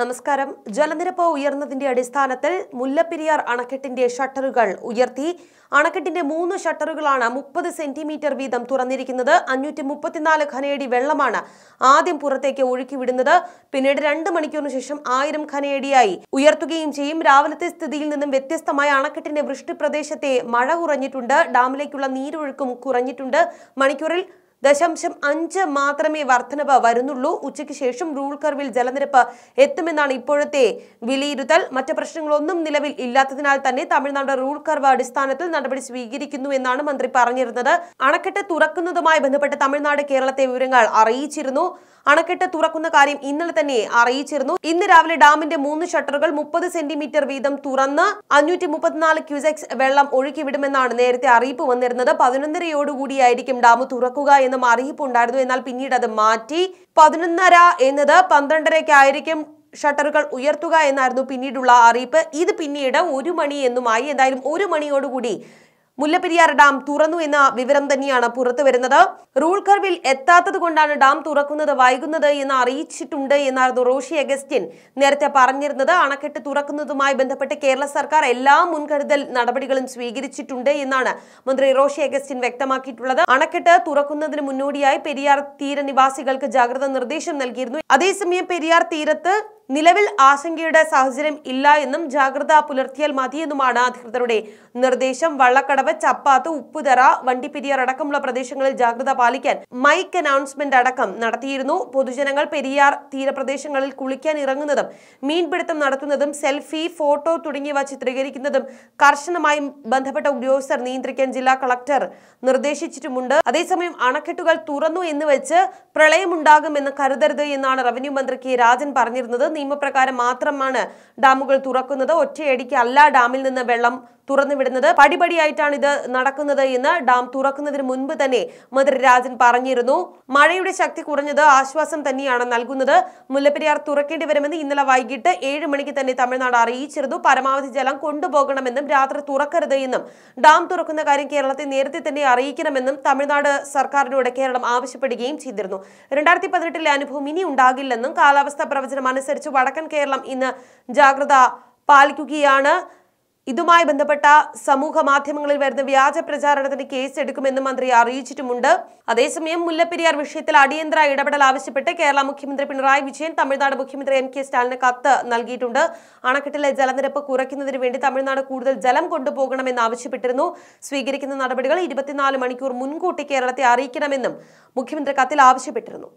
നമസ്കാരം ജലനിരപ്പ് ഉയർന്നതിന്റെ അടിസ്ഥാനത്തിൽ മുല്ലപ്പെരിയാർ അണക്കെട്ടിന്റെ ഷട്ടറുകൾ ഉയർത്തി അണക്കെട്ടിന്റെ മൂന്ന് ഷട്ടറുകളാണ് മുപ്പത് സെന്റിമീറ്റർ വീതം തുറന്നിരിക്കുന്നത് അഞ്ഞൂറ്റി മുപ്പത്തിനാല് ഖനയടി വെള്ളമാണ് ആദ്യം പുറത്തേക്ക് ഒഴുക്കിവിടുന്നത് പിന്നീട് രണ്ട് മണിക്കൂറിന് ശേഷം ആയിരം ഖനയടിയായി ഉയർത്തുകയും ചെയ്യും രാവിലത്തെ സ്ഥിതിയിൽ നിന്നും വ്യത്യസ്തമായ അണക്കെട്ടിന്റെ വൃഷ്ടി പ്രദേശത്തെ മഴ കുറഞ്ഞിട്ടുണ്ട് ഡാമിലേക്കുള്ള നീരൊഴുക്കും കുറഞ്ഞിട്ടുണ്ട് മണിക്കൂറിൽ ദശാംശം അഞ്ച് മാത്രമേ വർധനവ് വരുന്നുള്ളൂ ഉച്ചയ്ക്ക് ശേഷം റൂൾ കർവിൽ ജലനിരപ്പ് എത്തുമെന്നാണ് ഇപ്പോഴത്തെ വിലയിരുത്തൽ മറ്റ് പ്രശ്നങ്ങളൊന്നും നിലവിൽ ഇല്ലാത്തതിനാൽ തന്നെ തമിഴ്നാട് റൂൾ കർവ് അടിസ്ഥാനത്തിൽ നടപടി സ്വീകരിക്കുന്നു എന്നാണ് മന്ത്രി പറഞ്ഞിരുന്നത് അണക്കെട്ട് തുറക്കുന്നതുമായി ബന്ധപ്പെട്ട് തമിഴ്നാട് കേരളത്തെ വിവരങ്ങൾ അറിയിച്ചിരുന്നു അണക്കെട്ട് തുറക്കുന്ന കാര്യം ഇന്നലെ തന്നെ അറിയിച്ചിരുന്നു ഇന്ന് രാവിലെ ഡാമിന്റെ മൂന്ന് ഷട്ടറുകൾ മുപ്പത് സെന്റിമീറ്റർ വീതം തുറന്ന് അഞ്ഞൂറ്റി മുപ്പത്തിനാല് ക്യൂസെക്സ് വെള്ളം ഒഴുക്കിവിടുമെന്നാണ് നേരത്തെ അറിയിപ്പ് വന്നിരുന്നത് പതിനൊന്നരയോടുകൂടിയായിരിക്കും ഡാം തുറക്കുക എന്നും അറിയിപ്പുണ്ടായിരുന്നു എന്നാൽ പിന്നീട് അത് മാറ്റി പതിനൊന്നര എന്നത് ആയിരിക്കും ഷട്ടറുകൾ ഉയർത്തുക എന്നായിരുന്നു പിന്നീടുള്ള അറിയിപ്പ് ഇത് പിന്നീട് ഒരു മണി എന്നുമായി എന്തായാലും ഒരു മണിയോടുകൂടി മുല്ലപ്പെരിയാർ ഡാം തുറന്നു എന്ന വിവരം തന്നെയാണ് പുറത്തു വരുന്നത് റൂൾ കർവിൽ എത്താത്തത് കൊണ്ടാണ് ഡാം തുറക്കുന്നത് വൈകുന്നത് എന്ന് അറിയിച്ചിട്ടുണ്ട് എന്നായിരുന്നു റോഷി അഗസ്റ്റിൻ നേരത്തെ പറഞ്ഞിരുന്നത് അണക്കെട്ട് തുറക്കുന്നതുമായി ബന്ധപ്പെട്ട് കേരള സർക്കാർ എല്ലാ മുൻകരുതൽ നടപടികളും സ്വീകരിച്ചിട്ടുണ്ട് എന്നാണ് മന്ത്രി റോഷി അഗസ്റ്റിൻ വ്യക്തമാക്കിയിട്ടുള്ളത് അണക്കെട്ട് തുറക്കുന്നതിന് മുന്നോടിയായി പെരിയാർ തീരനിവാസികൾക്ക് ജാഗ്രത നിർദ്ദേശം നൽകിയിരുന്നു അതേസമയം പെരിയാർ തീരത്ത് നിലവിൽ ആശങ്കയുടെ സാഹചര്യം ഇല്ല എന്നും ജാഗ്രത പുലർത്തിയാൽ മതിയെന്നുമാണ് അധികൃതരുടെ നിർദ്ദേശം വള്ളക്കടവ് കടവ് ചപ്പാത്ത് ഉപ്പുതറ വണ്ടിപ്പെരിയാർ അടക്കമുള്ള പ്രദേശങ്ങളിൽ ജാഗ്രത പാലിക്കാൻ മൈക്ക് അനൗൺസ്മെന്റ് അടക്കം നടത്തിയിരുന്നു പൊതുജനങ്ങൾ പെരിയാർ തീരപ്രദേശങ്ങളിൽ കുളിക്കാൻ ഇറങ്ങുന്നതും മീൻപിടുത്തം നടത്തുന്നതും സെൽഫി ഫോട്ടോ തുടങ്ങിയവ ചിത്രീകരിക്കുന്നതും കർശനമായി ബന്ധപ്പെട്ട ഉദ്യോഗസ്ഥർ നിയന്ത്രിക്കാൻ ജില്ലാ കളക്ടർ നിർദ്ദേശിച്ചിട്ടുമുണ്ട് അതേസമയം അണക്കെട്ടുകൾ തുറന്നു എന്ന് വെച്ച് പ്രളയമുണ്ടാകുമെന്ന് കരുതരുത് എന്നാണ് റവന്യൂ മന്ത്രി കെ രാജൻ പറഞ്ഞിരുന്നത് നിയമപ്രകാരം മാത്രമാണ് ഡാമുകൾ തുറക്കുന്നത് ഒറ്റയടിക്ക് അല്ല ഡാമിൽ നിന്ന് വെള്ളം തുറന്നുവിടുന്നത് പടിപടിയായിട്ടാണ് ഇത് നടക്കുന്നത് എന്ന് ഡാം തുറക്കുന്നതിന് മുൻപ് തന്നെ മന്ത്രി രാജൻ പറഞ്ഞിരുന്നു മഴയുടെ ശക്തി കുറഞ്ഞത് ആശ്വാസം തന്നെയാണ് നൽകുന്നത് മുല്ലപ്പെരിയാർ തുറക്കേണ്ടി വരുമെന്ന് ഇന്നലെ വൈകിട്ട് ഏഴ് മണിക്ക് തന്നെ തമിഴ്നാട് അറിയിച്ചിരുന്നു പരമാവധി ജലം കൊണ്ടുപോകണമെന്നും രാത്രി തുറക്കരുത് എന്നും ഡാം തുറക്കുന്ന കാര്യം കേരളത്തെ നേരത്തെ തന്നെ അറിയിക്കണമെന്നും തമിഴ്നാട് സർക്കാരിനോട് കേരളം ആവശ്യപ്പെടുകയും ചെയ്തിരുന്നു രണ്ടായിരത്തി പതിനെട്ടിലെ അനുഭവം ഇനി ഉണ്ടാകില്ലെന്നും കാലാവസ്ഥാ പ്രവചനം അനുസരിച്ച് വടക്കൻ കേരളം ഇന്ന് ജാഗ്രത പാലിക്കുകയാണ് ഇതുമായി ബന്ധപ്പെട്ട സമൂഹ മാധ്യമങ്ങളിൽ വരുന്ന വ്യാജ പ്രചാരണത്തിന് കേസെടുക്കുമെന്നും മന്ത്രി അറിയിച്ചിട്ടുമുണ്ട് അതേസമയം മുല്ലപ്പെരിയാർ വിഷയത്തിൽ അടിയന്തര ഇടപെടൽ ആവശ്യപ്പെട്ട് കേരള മുഖ്യമന്ത്രി പിണറായി വിജയൻ തമിഴ്നാട് മുഖ്യമന്ത്രി എം കെ സ്റ്റാലിന് കത്ത് നൽകിയിട്ടുണ്ട് അണക്കെട്ടിലെ ജലനിരപ്പ് കുറയ്ക്കുന്നതിന് വേണ്ടി തമിഴ്നാട് കൂടുതൽ ജലം കൊണ്ടുപോകണമെന്ന് ആവശ്യപ്പെട്ടിരുന്നു സ്വീകരിക്കുന്ന നടപടികൾ ഇരുപത്തിനാല് മണിക്കൂർ മുൻകൂട്ടി കേരളത്തെ അറിയിക്കണമെന്നും മുഖ്യമന്ത്രി കത്തിൽ ആവശ്യപ്പെട്ടിരുന്നു